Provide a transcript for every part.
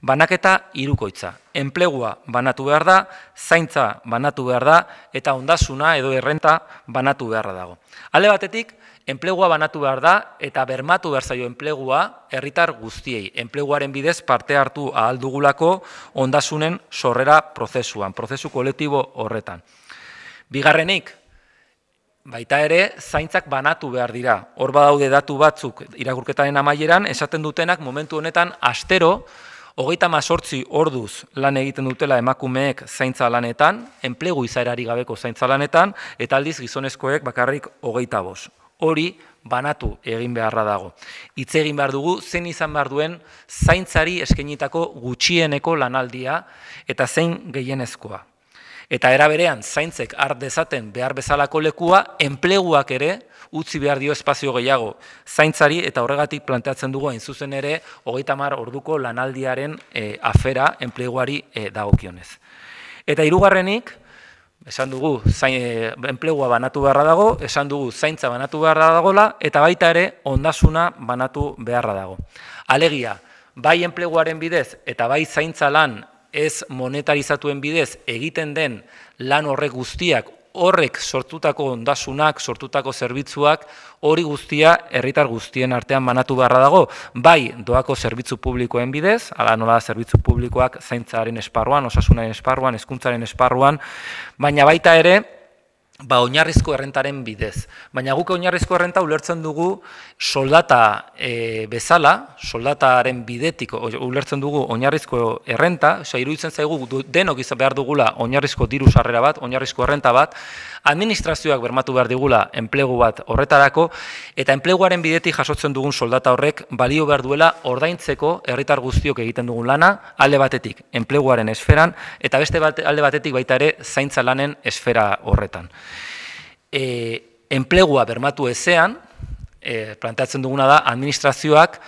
Banaketa irukoitza. Enplegua banatu behar da, zaintza banatu behar da, eta ondasuna edo errenta banatu beharra dago. Hale batetik, enplegua banatu behar da, eta bermatu behar zaio enplegua herritar guztiei. Enpleguaren bidez parte hartu ahal dugulako ondasunen sorrera prozesuan, prozesu kolektibo horretan. Bigarrenik, Baita ere, zaintzak banatu behar dira. Hor badaude datu batzuk irakurketaren amaieran, esaten dutenak momentu honetan astero hogeita masortzi orduz lan egiten dutela emakumeek zaintza lanetan, enplegu izaerari gabeko zaintza lanetan, eta aldiz gizonezkoek bakarrik hogeita boz. Hori, banatu egin beharra dago. Itz egin behar dugu, zen izan behar duen zaintzari eskenitako gutxieneko lanaldia eta zein gehienezkoa eta eraberean zaintzek har dezaten behar bezalako lekua enpleguak ere utzi behar dio espazio gehiago zaintzari eta horregatik planteatzen dugu hain zuzen ere hogeita orduko lanaldiaren eh, afera enpleguari e, dagokionez. Eta hirugarrenik, Esan dugu, zain, eh, enplegua banatu beharra dago, esan dugu, zaintza banatu beharra dagola, eta baita ere, ondasuna banatu beharra dago. Alegia, bai enpleguaren bidez, eta bai zaintza lan ez monetarizatuen bidez egiten den lan horrek guztiak, horrek sortutako ondasunak, sortutako zerbitzuak, hori guztia herritar guztien artean banatu beharra dago, bai doako zerbitzu publikoen bidez, ala nola zerbitzu publikoak zaintzaren esparruan, osasunaren esparruan, hezkuntzaren esparruan, baina baita ere, ba oinarrizko errentaren bidez. Baina guk oinarrizko errenta ulertzen dugu soldata e, bezala, soldataren bidetik ulertzen dugu oinarrizko errenta, oza, iruditzen zaigu denok izan behar dugula oinarrizko diru sarrera bat, oinarrizko errenta bat, administrazioak bermatu behar digula enplegu bat horretarako, eta enpleguaren bidetik jasotzen dugun soldata horrek balio behar duela ordaintzeko herritar guztiok egiten dugun lana, alde batetik enpleguaren esferan, eta beste alde batetik baita ere zaintza lanen esfera horretan e, enplegua bermatu ezean, e, eh, plantatzen duguna da, administrazioak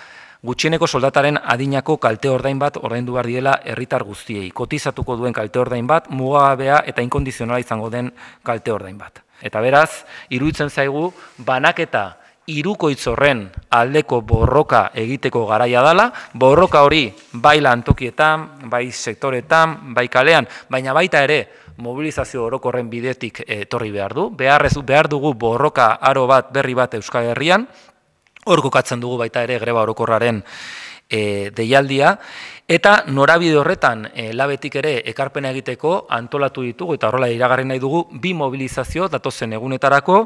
gutxieneko soldataren adinako kalte ordain bat ordaindu behar diela herritar guztiei. Kotizatuko duen kalte ordain bat, mugagabea eta inkondizionala izango den kalte ordain bat. Eta beraz, iruditzen zaigu, banaketa Irukoitzorren aldeko borroka egiteko garaia dala, borroka hori bai lantokietan, bai sektoretan, bai kalean, baina baita ere mobilizazio orokorren bidetik eh, etorri behar du. Bearrezu behar dugu borroka aro bat berri bat Herrian, Hor kokatzen dugu baita ere greba orokorraren e, deialdia, eta norabide horretan e, labetik ere ekarpena egiteko antolatu ditugu, eta horrela iragarri nahi dugu, bi mobilizazio datozen egunetarako,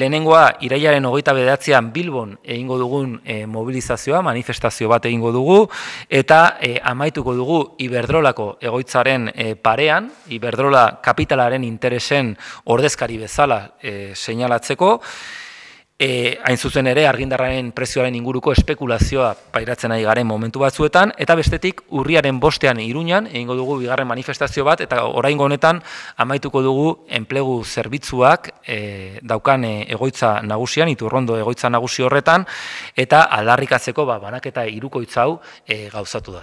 lehenengoa iraiaren hogeita bedatzean Bilbon egingo dugun e, mobilizazioa, manifestazio bat egingo dugu, eta e, amaituko dugu Iberdrolako egoitzaren e, parean, Iberdrola kapitalaren interesen ordezkari bezala e, seinalatzeko, E, hain zuzen ere, argindarraren prezioaren inguruko espekulazioa pairatzen ari garen momentu batzuetan, eta bestetik, urriaren bostean irunean, egingo dugu bigarren manifestazio bat, eta oraingo honetan amaituko dugu enplegu zerbitzuak e, daukan e, egoitza nagusian, iturrondo egoitza nagusi horretan, eta aldarrikatzeko ba, banaketa irukoitzau e, gauzatu da.